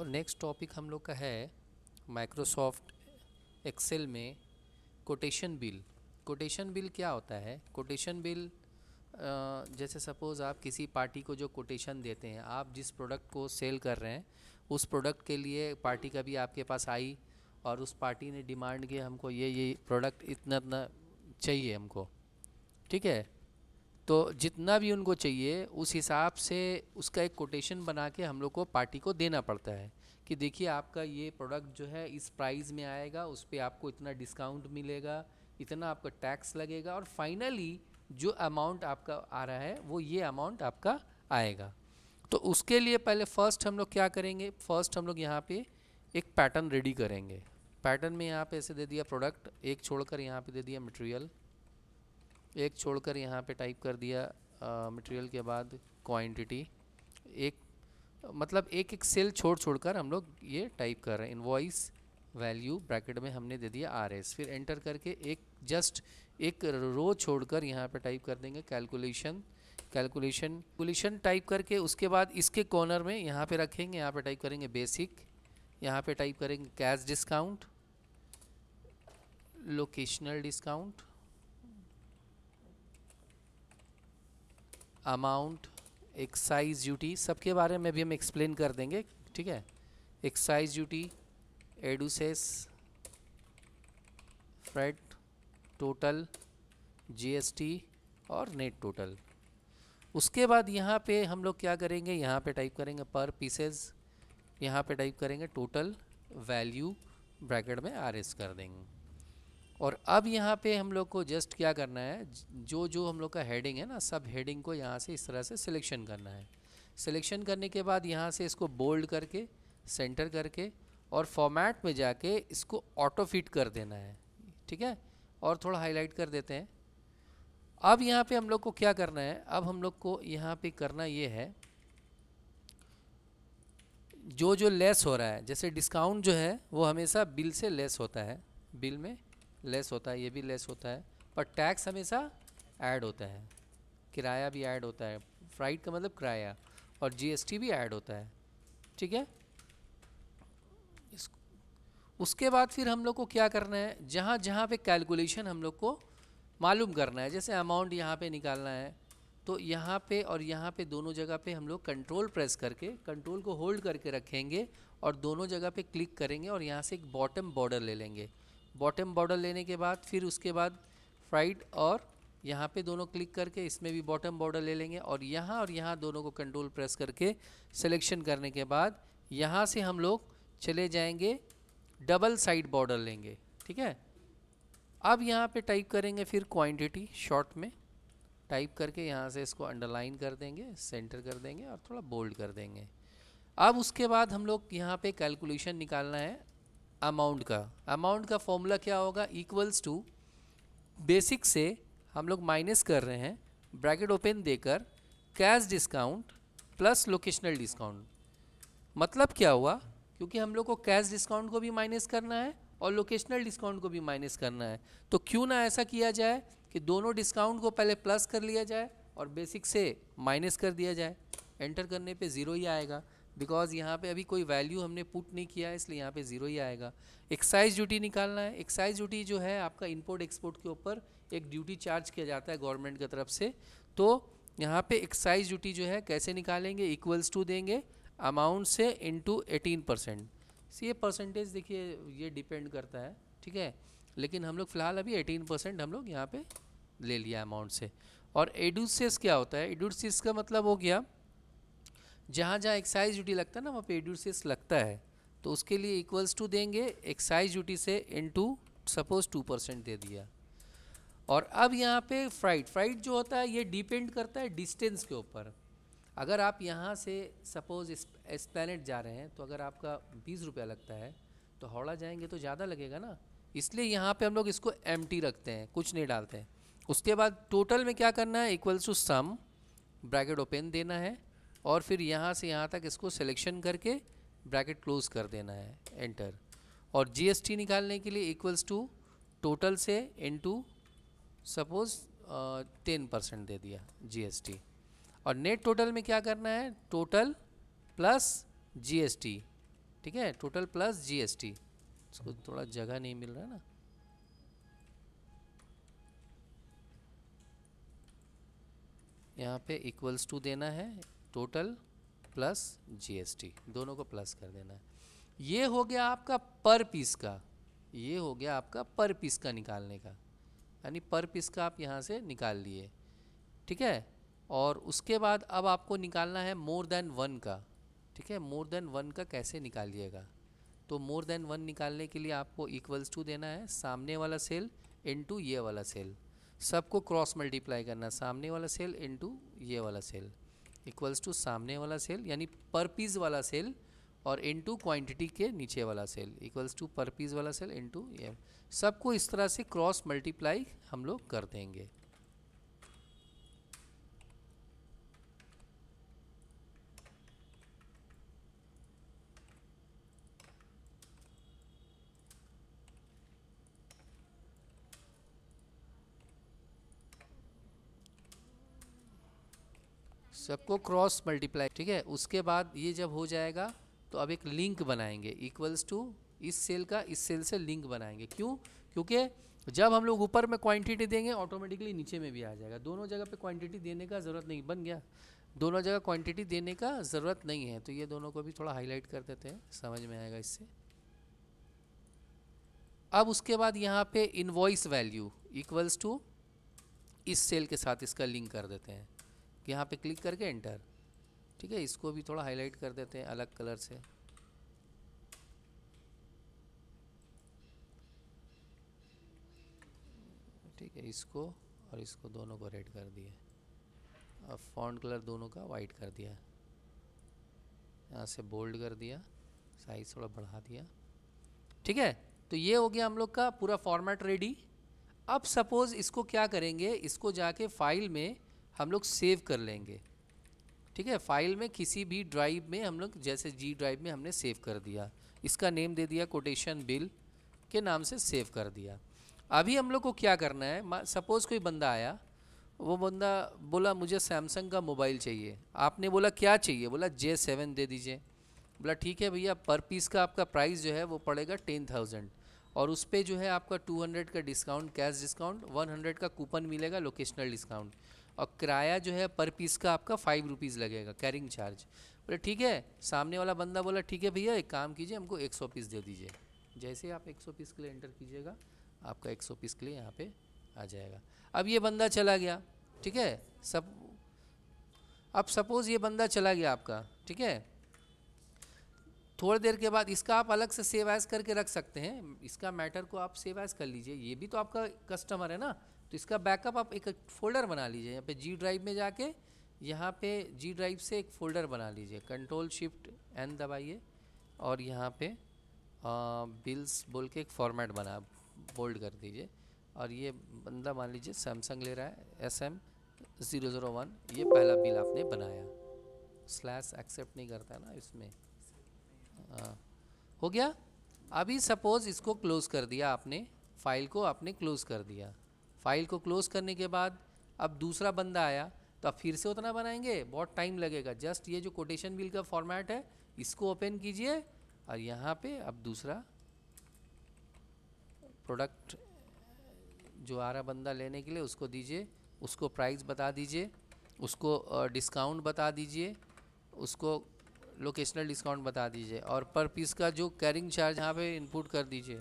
और next topic हम लोग का है माइक्रोसॉफ्ट एक्सेल में कोटेशन बिल कोटेशन बिल क्या होता है कोटेशन बिल जैसे सपोज़ आप किसी पार्टी को जो कोटेशन देते हैं आप जिस प्रोडक्ट को सेल कर रहे हैं उस प्रोडक्ट के लिए पार्टी कभी आपके पास आई और उस पार्टी ने डिमांड किया हमको ये ये प्रोडक्ट इतना इतना चाहिए हमको ठीक है तो जितना भी उनको चाहिए उस हिसाब से उसका एक कोटेशन बना के हम लोग को पार्टी को देना पड़ता है कि देखिए आपका ये प्रोडक्ट जो है इस प्राइस में आएगा उस पर आपको इतना डिस्काउंट मिलेगा इतना आपका टैक्स लगेगा और फाइनली जो अमाउंट आपका आ रहा है वो ये अमाउंट आपका आएगा तो उसके लिए पहले फ़र्स्ट हम लोग क्या करेंगे फ़र्स्ट हम लोग यहाँ पे एक पैटर्न रेडी करेंगे पैटर्न में यहाँ पे ऐसे दे दिया प्रोडक्ट एक छोड़कर यहाँ पे दे दिया मटेरियल एक छोड़कर यहाँ पे टाइप कर दिया मटेरियल के बाद क्वांटिटी एक मतलब एक एक सेल छोड़ छोड़ कर हम लोग ये टाइप कर रहे हैं इन्वॉइस वैल्यू ब्रैकेट में हमने दे दिया आर एस फिर एंटर करके एक जस्ट एक रो छोड़कर यहाँ पे टाइप कर देंगे कैलकुलेशन कैलकुलेशन कैलकुलेशन टाइप करके उसके बाद इसके कॉर्नर में यहाँ पे रखेंगे यहाँ पे टाइप करेंगे बेसिक यहाँ पे टाइप करेंगे cash discount locational discount amount excise duty सबके बारे में भी हम एक्सप्लेन कर देंगे ठीक है एक्साइज ड्यूटी एडुसेस फ्रेड टोटल जीएसटी और नेट टोटल उसके बाद यहाँ पे हम लोग क्या करेंगे यहाँ पे टाइप करेंगे पर पीसेज यहाँ पे टाइप करेंगे टोटल वैल्यू ब्रैकेट में आर एस कर देंगे और अब यहाँ पे हम लोग को जस्ट क्या करना है जो जो हम लोग का हेडिंग है ना सब हेडिंग को यहाँ से इस तरह से सिलेक्शन करना है सिलेक्शन करने के बाद यहाँ से इसको बोल्ड करके सेंटर करके और फॉर्मेट में जाके इसको ऑटो फिट कर देना है ठीक है और थोड़ा हाईलाइट कर देते हैं अब यहाँ पे हम लोग को क्या करना है अब हम लोग को यहाँ पे करना ये है जो जो लेस हो रहा है जैसे डिस्काउंट जो है वो हमेशा बिल से लेस होता है बिल में लेस होता है ये भी लेस होता है पर टैक्स हमेशा ऐड होता है किराया भी ऐड होता है फ्राइड का मतलब किराया और जीएसटी भी ऐड होता है ठीक है उसके बाद फिर हम लोग को क्या करना है जहाँ जहाँ पे कैलकुलेशन हम लोग को मालूम करना है जैसे अमाउंट यहाँ पे निकालना है तो यहाँ पे और यहाँ पे दोनों जगह पे हम लोग कंट्रोल प्रेस करके कंट्रोल को होल्ड करके रखेंगे और दोनों जगह पे क्लिक करेंगे और यहाँ से एक बॉटम बॉर्डर ले लेंगे बॉटम बॉर्डर लेने के बाद फिर उसके बाद फ्राइड और यहाँ पे दोनों क्लिक करके इसमें भी बॉटम बॉर्डर ले लेंगे और यहाँ और यहाँ दोनों को कंट्रोल प्रेस करके सिलेक्शन करने के बाद यहाँ से हम लोग चले जाएंगे डबल साइड बॉर्डर लेंगे ठीक है अब यहाँ पे टाइप करेंगे फिर क्वांटिटी शॉर्ट में टाइप करके यहाँ से इसको अंडरलाइन कर देंगे सेंटर कर देंगे और थोड़ा बोल्ड कर देंगे अब उसके बाद हम लोग यहाँ पर कैलकुलेशन निकालना है अमाउंट का अमाउंट का फॉर्मूला क्या होगा इक्वल्स टू बेसिक से हम लोग माइनस कर रहे हैं ब्रैकेट ओपन देकर cash discount plus locational discount मतलब क्या हुआ क्योंकि हम लोग को कैश डिस्काउंट को भी माइनस करना है और लोकेशनल डिस्काउंट को भी माइनस करना है तो क्यों ना ऐसा किया जाए कि दोनों डिस्काउंट को पहले प्लस कर लिया जाए और बेसिक से माइनस कर दिया जाए एंटर करने पे ज़ीरो ही आएगा बिकॉज यहाँ पे अभी कोई वैल्यू हमने पुट नहीं किया है इसलिए यहाँ पे ज़ीरो ही आएगा एक्साइज ड्यूटी निकालना है एक्साइज ड्यूटी जो है आपका इंपोर्ट एक्सपोर्ट के ऊपर एक ड्यूटी चार्ज किया जाता है गवर्नमेंट की तरफ से तो यहाँ पे एक्साइज ड्यूटी जो है कैसे निकालेंगे इक्वल्स टू देंगे अमाउंट से इंटू एटीन परसेंट ये परसेंटेज देखिए ये डिपेंड करता है ठीक है लेकिन हम लोग फ़िलहाल अभी एटीन परसेंट हम लोग यहाँ पर ले लिया अमाउंट से और एडूसेस क्या होता है एडूसेस का मतलब हो गया जहाँ जहाँ एक्साइज ड्यूटी लगता है ना वहाँ पे एड्यूसेस लगता है तो उसके लिए इक्वल्स टू देंगे एक्साइज ड्यूटी से into suppose two percent दे दिया और अब यहाँ पे फ्राइट फ्राइट जो होता है ये डिपेंड करता है डिस्टेंस के ऊपर अगर आप यहाँ से सपोज इस प्लानट जा रहे हैं तो अगर आपका बीस रुपया लगता है तो हौड़ा जाएंगे तो ज़्यादा लगेगा ना इसलिए यहाँ पे हम लोग इसको एम रखते हैं कुछ नहीं डालते हैं उसके बाद टोटल में क्या करना है equals to sum bracket open देना है और फिर यहाँ से यहाँ तक इसको सिलेक्शन करके ब्रैकेट क्लोज कर देना है एंटर और जीएसटी निकालने के लिए इक्वल्स टू टोटल से into suppose ten percent दे दिया जीएसटी और नेट टोटल में क्या करना है टोटल प्लस जीएसटी ठीक है टोटल प्लस जीएसटी इसको थोड़ा जगह नहीं मिल रहा है ना यहाँ पे इक्वल्स टू देना है टोटल प्लस जीएसटी दोनों को प्लस कर देना है ये हो गया आपका पर पीस का ये हो गया आपका पर पीस का निकालने का यानी पर पीस का आप यहाँ से निकाल लिए ठीक है और उसके बाद अब आपको निकालना है मोर देन वन का ठीक है मोर देन वन का कैसे निकालिएगा तो मोर देन वन निकालने के लिए आपको इक्वल्स टू देना है सामने वाला सेल इनटू ये वाला सेल सबको क्रॉस मल्टीप्लाई करना सामने वाला सेल इनटू ये वाला सेल इक्वल्स टू सामने वाला सेल यानी पर पीस वाला सेल और इनटू क्वांटिटी के नीचे वाला cell equals to per piece वाला सेल इनटू ये सबको इस तरह से क्रॉस मल्टीप्लाई हम लोग कर देंगे सबको क्रॉस मल्टीप्लाई ठीक है उसके बाद ये जब हो जाएगा तो अब एक लिंक बनाएंगे इक्वल्स टू इस सेल का इस सेल से लिंक बनाएंगे क्यों क्योंकि जब हम लोग ऊपर में क्वांटिटी देंगे ऑटोमेटिकली नीचे में भी आ जाएगा दोनों जगह पे क्वांटिटी देने का ज़रूरत नहीं बन गया दोनों जगह क्वांटिटी देने का ज़रूरत नहीं है तो ये दोनों को भी थोड़ा हाईलाइट कर देते हैं समझ में आएगा इससे अब उसके बाद यहाँ पे इन्वॉइस वैल्यू इक्वल्स टू इस सेल के साथ इसका लिंक कर देते हैं यहाँ पे क्लिक करके एंटर ठीक है इसको भी थोड़ा हाईलाइट कर देते हैं अलग कलर से ठीक है इसको और इसको दोनों को रेड कर दिए और फॉन्ट कलर दोनों का वाइट कर दिया यहाँ से बोल्ड कर दिया साइज़ थोड़ा बढ़ा दिया ठीक है तो ये हो गया हम लोग का पूरा फॉर्मेट रेडी अब सपोज़ इसको क्या करेंगे इसको जाके फाइल में हम लोग सेव कर लेंगे ठीक है फाइल में किसी भी ड्राइव में हम लोग जैसे जी ड्राइव में हमने सेव कर दिया इसका नेम दे दिया कोटेशन बिल के नाम से सेव कर दिया अभी हम लोग को क्या करना है सपोज़ कोई बंदा आया वो बंदा बोला मुझे सैमसंग का मोबाइल चाहिए आपने बोला क्या चाहिए बोला जे सेवन दे दीजिए बोला ठीक है भैया पर पीस का आपका प्राइस जो है वो पड़ेगा टेन थाउजेंड और उस पर जो है आपका टू हंड्रेड का discount cash discount one hundred का कूपन मिलेगा लोकेशनल डिस्काउंट और किराया जो है पर पीस का आपका फाइव रुपीज़ लगेगा कैरिंग चार्ज बोले ठीक है सामने वाला बंदा बोला ठीक है भैया एक काम कीजिए हमको एक सौ पीस दे दीजिए जैसे आप एक सौ पीस के लिए एंटर कीजिएगा आपका एक सौ पीस के लिए यहाँ पे आ जाएगा अब ये बंदा चला गया ठीक है सब अब सपोज़ ये बंदा चला गया आपका ठीक है थोड़ी देर के बाद इसका आप अलग से सेवाइज करके रख सकते हैं इसका मैटर को आप सेवाइज कर लीजिए ये भी तो आपका कस्टमर है ना तो इसका बैकअप आप एक फोल्डर बना लीजिए यहाँ पे जी ड्राइव में जाके यहाँ पे जी ड्राइव से एक फ़ोल्डर बना लीजिए कंट्रोल शिफ्ट एन दबाइए और यहाँ पे बिल्स बोल के एक फॉर्मेट बना बोल्ड कर दीजिए और ये बंदा मान लीजिए सैमसंग ले रहा है S M zero zero one ये पहला बिल आपने बनाया स्लैश एक्सेप्ट नहीं करता ना इसमें आ, हो गया अभी सपोज़ इसको क्लोज़ कर दिया आपने फाइल को आपने क्लोज़ कर दिया फाइल को क्लोज़ करने के बाद अब दूसरा बंदा आया तो अब फिर से उतना बनाएंगे बहुत टाइम लगेगा जस्ट ये जो कोटेशन बिल का फॉर्मेट है इसको ओपन कीजिए और यहाँ पे अब दूसरा प्रोडक्ट जो आ रहा बंदा लेने के लिए उसको दीजिए उसको प्राइस बता दीजिए उसको डिस्काउंट बता दीजिए उसको लोकेशनल डिस्काउंट बता दीजिए और पर पीस का जो कैरिंग चार्ज यहाँ पे इनपुट कर दीजिए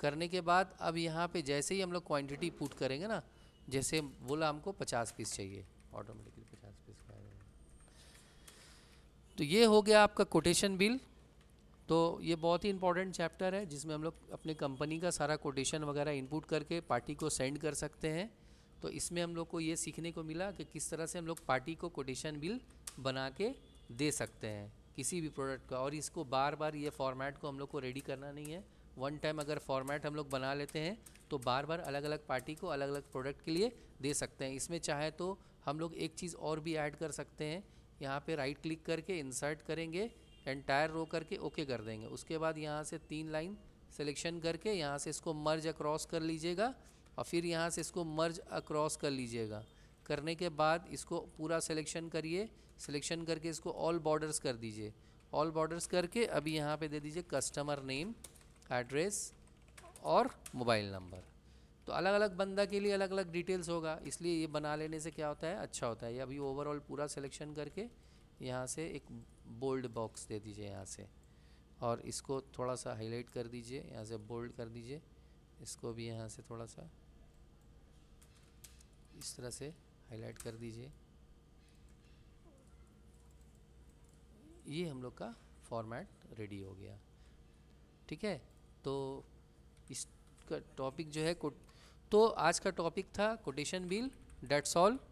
करने के बाद अब यहाँ पे जैसे ही हम लोग क्वान्टिटी पुट करेंगे ना जैसे बोला हमको पचास पीस चाहिए ऑटोमेटिकली पचास पीस का तो ये हो गया आपका कोटेशन बिल तो ये बहुत ही इंपॉर्टेंट चैप्टर है जिसमें हम लोग अपने कंपनी का सारा कोटेशन वगैरह इनपुट करके पार्टी को सेंड कर सकते हैं तो इसमें हम लोग को ये सीखने को मिला कि किस तरह से हम लोग पार्टी को कोटेशन बिल बना के दे सकते हैं किसी भी प्रोडक्ट का और इसको बार बार ये फॉर्मेट को हम लोग को रेडी करना नहीं है वन टाइम अगर फॉर्मेट हम लोग बना लेते हैं तो बार बार अलग अलग पार्टी को अलग अलग प्रोडक्ट के लिए दे सकते हैं इसमें चाहे तो हम लोग एक चीज़ और भी ऐड कर सकते हैं यहाँ पे राइट क्लिक करके इंसर्ट करेंगे एंटायर रो करके ओके कर देंगे उसके बाद यहाँ से तीन लाइन सिलेक्शन करके यहाँ से इसको मर्ज अक्रॉस कर लीजिएगा और फिर यहाँ से इसको मर्ज अक्रॉस कर लीजिएगा करने के बाद इसको पूरा सिलेक्शन करिए सिलेक्शन करके इसको ऑल बॉर्डर्स कर दीजिए ऑल बॉर्डर्स करके अभी यहाँ पे दे दीजिए कस्टमर नेम एड्रेस और मोबाइल नंबर तो अलग अलग बंदा के लिए अलग अलग डिटेल्स होगा इसलिए ये बना लेने से क्या होता है अच्छा होता है अभी ओवरऑल पूरा सिलेक्शन करके यहाँ से एक बोल्ड बॉक्स दे दीजिए यहाँ से और इसको थोड़ा सा हाईलाइट कर दीजिए यहाँ से बोल्ड कर दीजिए इसको भी यहाँ से थोड़ा सा इस तरह से हाईलाइट कर दीजिए ये हम लोग का फॉर्मेट रेडी हो गया ठीक है तो इसका टॉपिक जो है तो आज का टॉपिक था कोटेशन बिल डेट्स ऑल